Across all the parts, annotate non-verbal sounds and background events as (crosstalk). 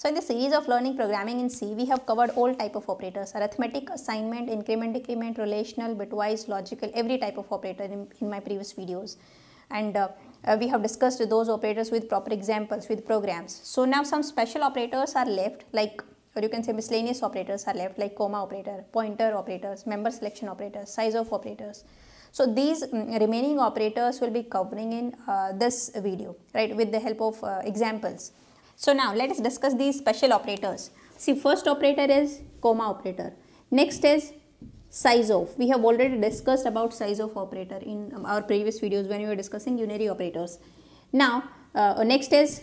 So in the series of learning programming in C, we have covered all type of operators, arithmetic, assignment, increment, decrement, relational, bitwise, logical, every type of operator in, in my previous videos. And uh, uh, we have discussed those operators with proper examples, with programs. So now some special operators are left like or you can say miscellaneous operators are left like comma operator, pointer operators, member selection operators, size of operators. So these mm, remaining operators will be covering in uh, this video, right, with the help of uh, examples. So now let us discuss these special operators. See first operator is comma operator. Next is size of. We have already discussed about size of operator in our previous videos when we were discussing unary operators. Now uh, next is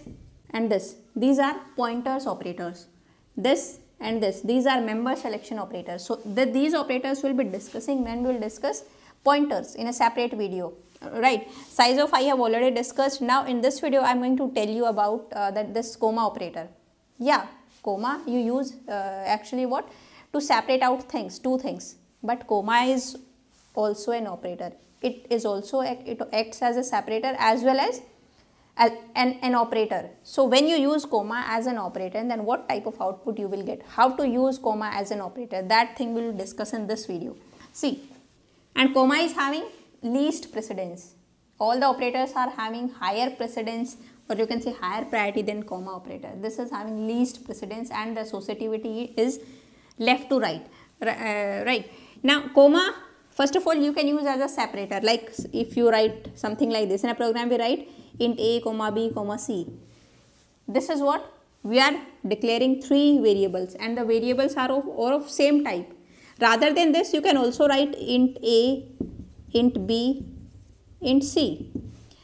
and this. These are pointers operators. This and this. These are member selection operators. So the, these operators will be discussing when we will discuss pointers in a separate video right size of i have already discussed now in this video i'm going to tell you about uh, that this comma operator yeah comma you use uh, actually what to separate out things two things but comma is also an operator it is also it acts as a separator as well as an, an operator. So when you use comma as an operator then what type of output you will get, how to use comma as an operator that thing we will discuss in this video. See and comma is having least precedence. All the operators are having higher precedence or you can say higher priority than comma operator. This is having least precedence and the associativity is left to right. Uh, right. Now, comma, first of all, you can use as a separator. Like if you write something like this in a program, we write int a, comma b, comma c. This is what we are declaring three variables and the variables are of, or of same type. Rather than this, you can also write int a, int b, int c.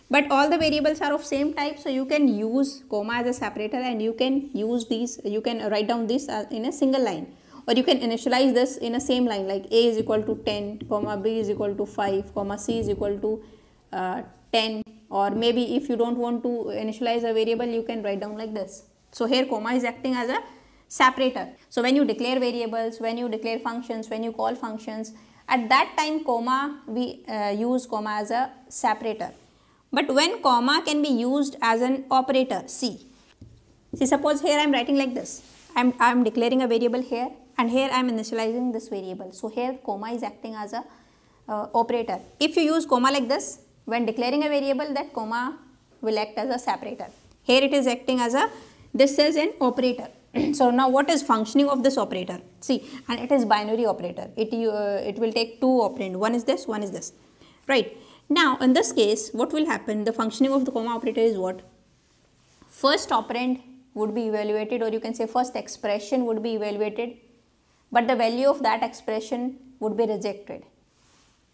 But all the variables are of same type so you can use comma as a separator and you can use these, you can write down this uh, in a single line or you can initialize this in a same line like a is equal to 10 comma b is equal to 5 comma c is equal to uh, 10 or maybe if you don't want to initialize a variable you can write down like this. So here comma is acting as a separator. So when you declare variables, when you declare functions, when you call functions, at that time comma we uh, use comma as a separator. But when comma can be used as an operator see. See suppose here I am writing like this. I am, I am declaring a variable here and here I am initializing this variable. So here comma is acting as a uh, operator. If you use comma like this when declaring a variable that comma will act as a separator. Here it is acting as a this is an operator. (clears throat) so now what is functioning of this operator? See, and it is binary operator. It, uh, it will take two operand. One is this, one is this. Right. Now, in this case, what will happen? The functioning of the comma operator is what? First operand would be evaluated or you can say first expression would be evaluated. But the value of that expression would be rejected.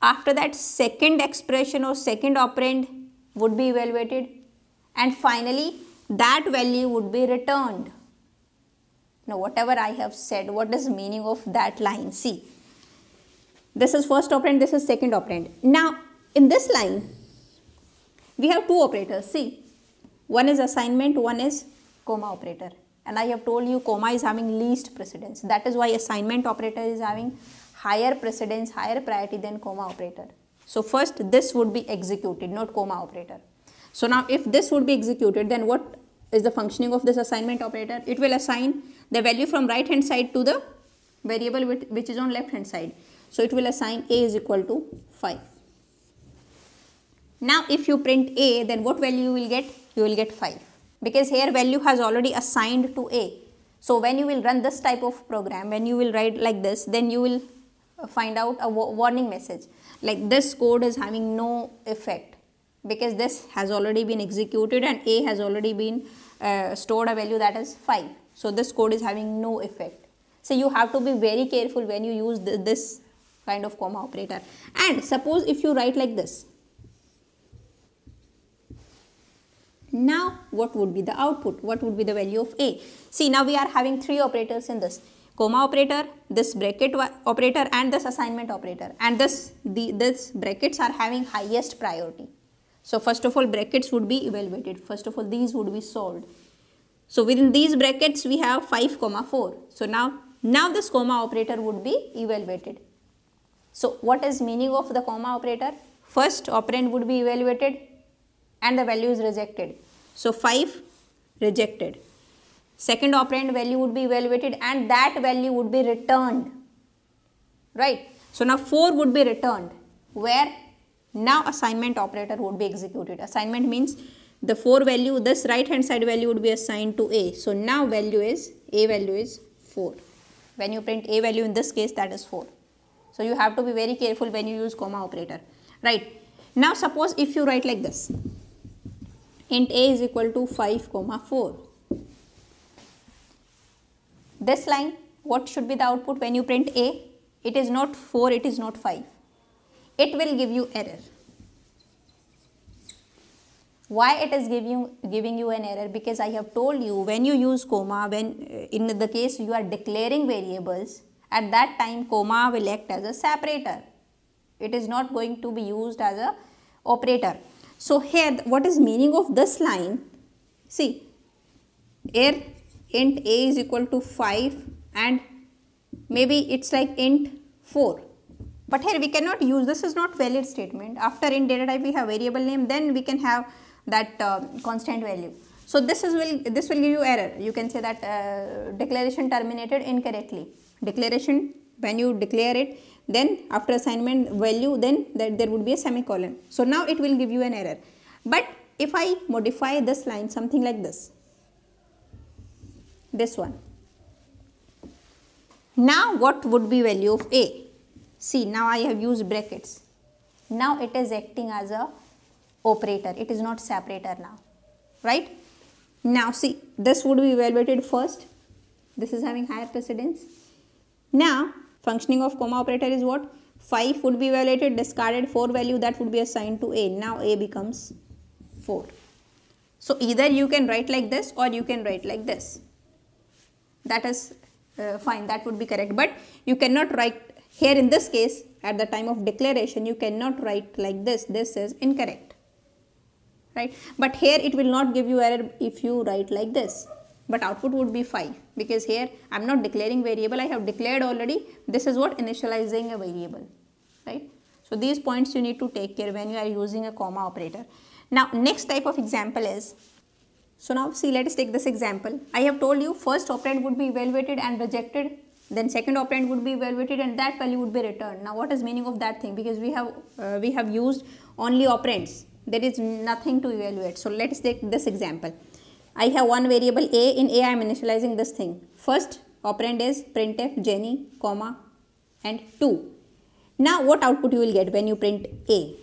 After that, second expression or second operand would be evaluated. And finally, that value would be returned now whatever I have said, what is meaning of that line? See, this is first operand, this is second operand. Now in this line, we have two operators. See, one is assignment, one is comma operator. And I have told you comma is having least precedence. That is why assignment operator is having higher precedence, higher priority than comma operator. So first this would be executed, not comma operator. So now if this would be executed, then what is the functioning of this assignment operator. It will assign the value from right hand side to the variable which is on left hand side. So it will assign a is equal to 5. Now if you print a then what value you will get? You will get 5 because here value has already assigned to a. So when you will run this type of program, when you will write like this, then you will find out a warning message like this code is having no effect because this has already been executed and A has already been uh, stored a value that is 5. So this code is having no effect. So you have to be very careful when you use th this kind of comma operator. And suppose if you write like this. Now what would be the output? What would be the value of A? See now we are having three operators in this. Comma operator, this bracket operator and this assignment operator. And this, the, this brackets are having highest priority. So first of all brackets would be evaluated. First of all these would be solved. So within these brackets we have 5 comma 4. So now, now this comma operator would be evaluated. So what is meaning of the comma operator? First operand would be evaluated and the value is rejected. So 5 rejected. Second operand value would be evaluated and that value would be returned. Right. So now 4 would be returned where now assignment operator would be executed. Assignment means the 4 value, this right hand side value would be assigned to A. So now value is, A value is 4. When you print A value in this case that is 4. So you have to be very careful when you use comma operator. Right. Now suppose if you write like this. Int A is equal to 5 comma 4. This line, what should be the output when you print A? It is not 4, it is not 5 it will give you error. Why it is giving, giving you an error? Because I have told you when you use comma, when uh, in the case you are declaring variables, at that time comma will act as a separator. It is not going to be used as a operator. So here what is meaning of this line? See, here int a is equal to 5 and maybe it's like int 4 but here we cannot use, this is not valid statement. After in data type we have variable name, then we can have that uh, constant value. So this is will this will give you error. You can say that uh, declaration terminated incorrectly. Declaration when you declare it, then after assignment value, then that there would be a semicolon. So now it will give you an error. But if I modify this line something like this, this one. Now what would be value of A? See now I have used brackets. Now it is acting as a operator. It is not separator now. Right? Now see this would be evaluated first. This is having higher precedence. Now functioning of comma operator is what? 5 would be evaluated discarded 4 value that would be assigned to A. Now A becomes 4. So either you can write like this or you can write like this. That is uh, fine that would be correct but you cannot write here in this case, at the time of declaration, you cannot write like this. This is incorrect. Right? But here it will not give you error if you write like this. But output would be 5 because here I am not declaring variable. I have declared already. This is what initializing a variable. Right? So these points you need to take care when you are using a comma operator. Now next type of example is so now see let us take this example. I have told you first operand would be evaluated and rejected then second operand would be evaluated and that value would be returned. Now what is meaning of that thing because we have uh, we have used only operands there is nothing to evaluate. So let us take this example. I have one variable a in a I am initializing this thing. First operand is printf Jenny comma and 2. Now what output you will get when you print a?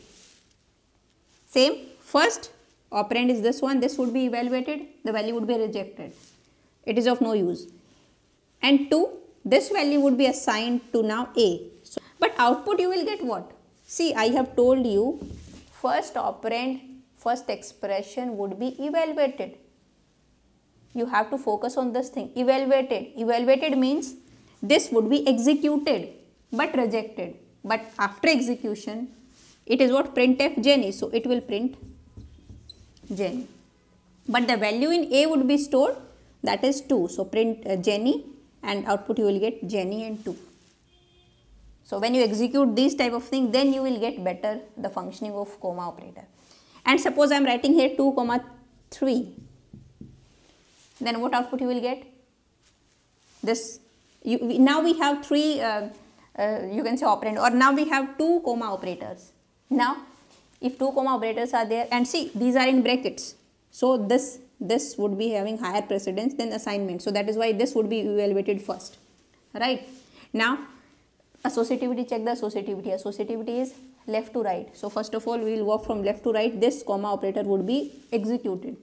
Same first operand is this one this would be evaluated the value would be rejected. It is of no use and 2 this value would be assigned to now A. So, but output you will get what? See, I have told you first operand, first expression would be evaluated. You have to focus on this thing. Evaluated. Evaluated means this would be executed but rejected. But after execution, it is what printf Jenny. So, it will print Jenny. But the value in A would be stored that is 2. So, print uh, Jenny and output you will get Jenny and 2. So when you execute these type of thing then you will get better the functioning of comma operator. And suppose I am writing here 2 comma 3 then what output you will get? This you, now we have three uh, uh, you can say operand or now we have two comma operators. Now if two comma operators are there and see these are in brackets. So this this would be having higher precedence than assignment so that is why this would be evaluated first right now associativity check the associativity associativity is left to right so first of all we will work from left to right this comma operator would be executed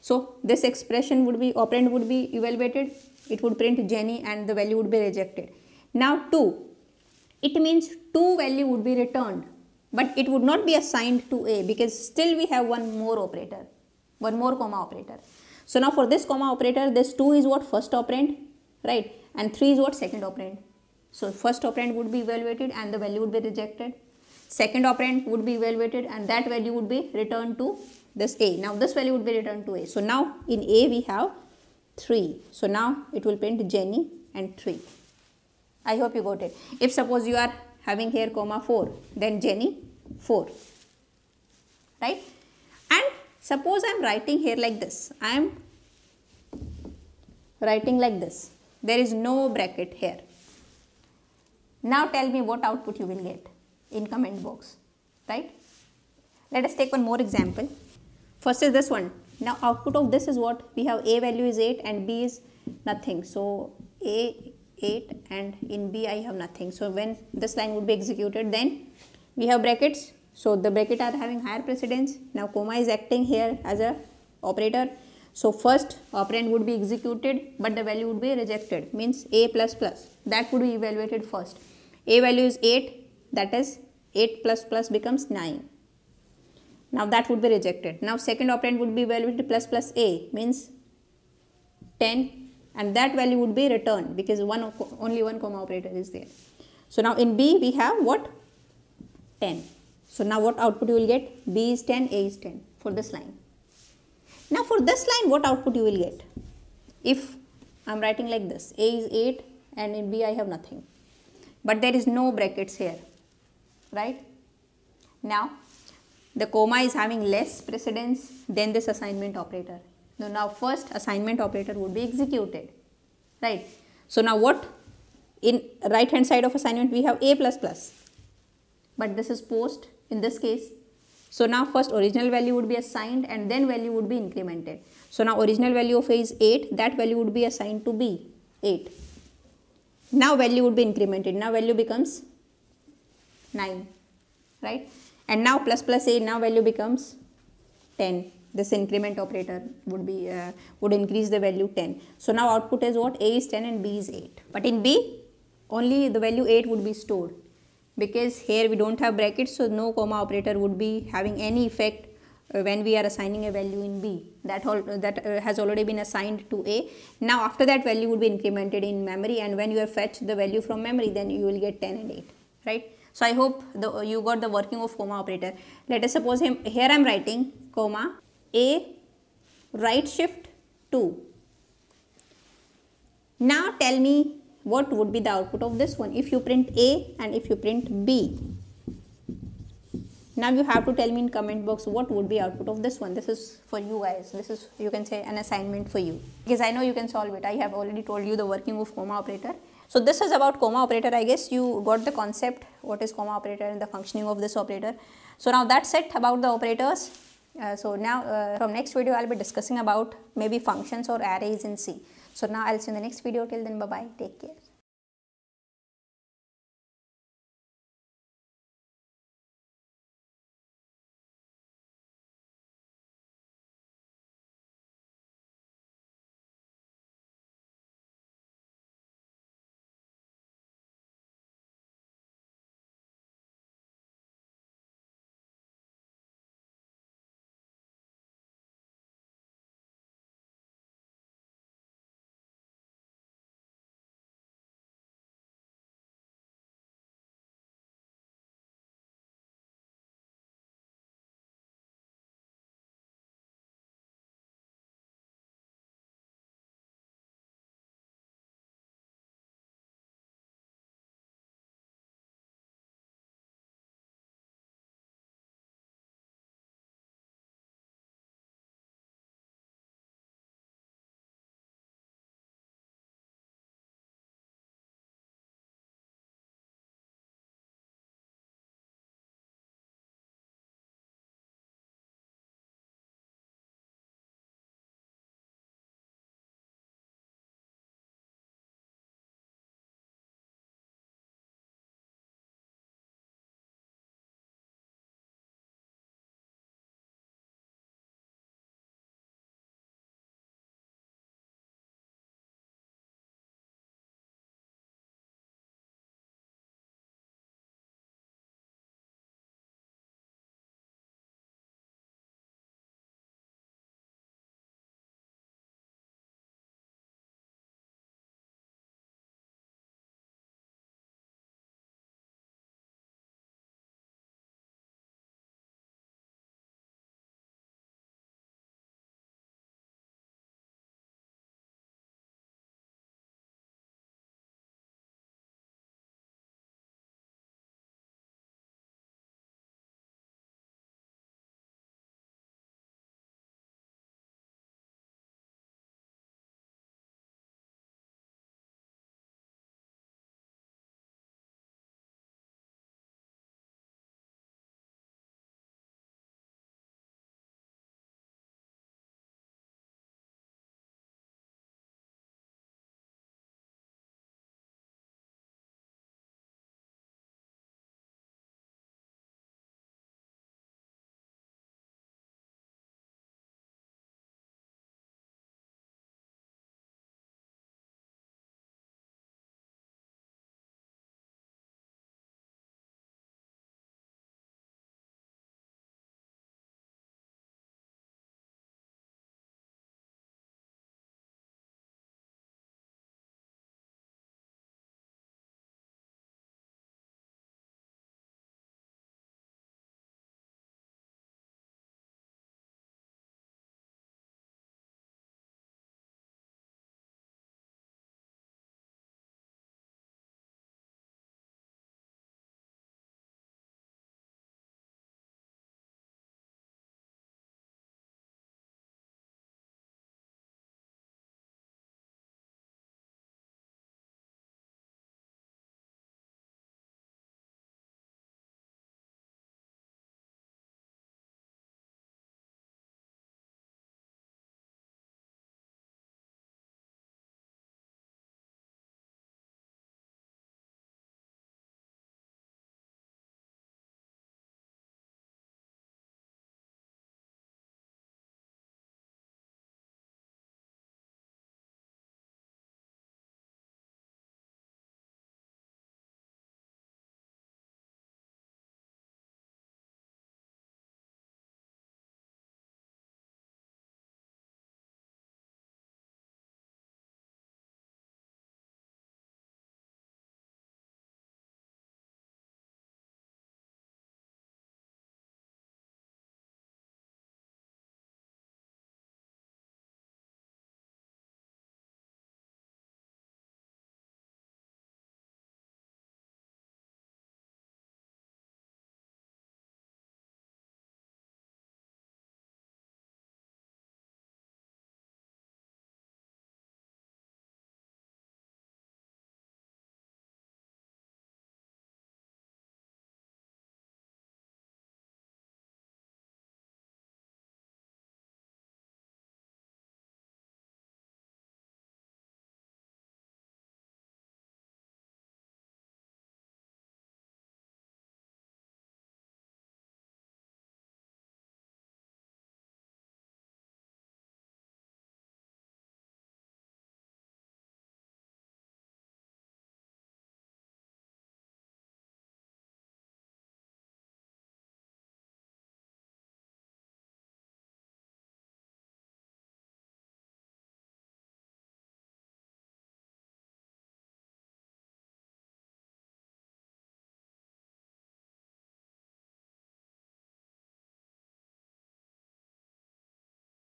so this expression would be operand would be evaluated it would print jenny and the value would be rejected now 2 it means 2 value would be returned but it would not be assigned to a because still we have one more operator one more comma operator. So now for this comma operator, this 2 is what first operand, right? And 3 is what second operand. So first operand would be evaluated and the value would be rejected. Second operand would be evaluated and that value would be returned to this A. Now this value would be returned to A. So now in A we have 3. So now it will print Jenny and 3. I hope you got it. If suppose you are having here comma 4, then Jenny 4, right? Suppose I am writing here like this. I am writing like this. There is no bracket here. Now tell me what output you will get in comment box, right? Let us take one more example. First is this one. Now output of this is what? We have A value is 8 and B is nothing. So A 8 and in B I have nothing. So when this line would be executed then we have brackets so the bracket are having higher precedence. Now comma is acting here as a operator. So first operand would be executed but the value would be rejected means a plus plus that would be evaluated first. A value is 8 that is 8 plus plus becomes 9. Now that would be rejected. Now second operand would be evaluated plus plus a means 10 and that value would be returned because one only one comma operator is there. So now in B we have what? 10. So now what output you will get? B is 10, A is 10 for this line. Now for this line what output you will get? If I am writing like this, A is 8 and in B I have nothing. But there is no brackets here, right? Now the comma is having less precedence than this assignment operator. So now first assignment operator would be executed, right? So now what? In right hand side of assignment we have A++, but this is post in this case. So now first original value would be assigned and then value would be incremented. So now original value of A is 8, that value would be assigned to B, 8. Now value would be incremented, now value becomes 9, right? And now plus plus A, now value becomes 10. This increment operator would be, uh, would increase the value 10. So now output is what? A is 10 and B is 8. But in B, only the value 8 would be stored because here we don't have brackets so no comma operator would be having any effect uh, when we are assigning a value in b that all uh, that uh, has already been assigned to a now after that value would be incremented in memory and when you are fetched the value from memory then you will get 10 and 8 right so i hope the you got the working of comma operator let us suppose him, here i am writing comma a right shift 2 now tell me what would be the output of this one if you print A and if you print B. Now you have to tell me in comment box what would be output of this one. This is for you guys. This is you can say an assignment for you because I know you can solve it. I have already told you the working of comma operator. So this is about comma operator. I guess you got the concept what is comma operator and the functioning of this operator. So now that's it about the operators. Uh, so now uh, from next video I'll be discussing about maybe functions or arrays in C. So now I'll see you in the next video till then bye bye take care.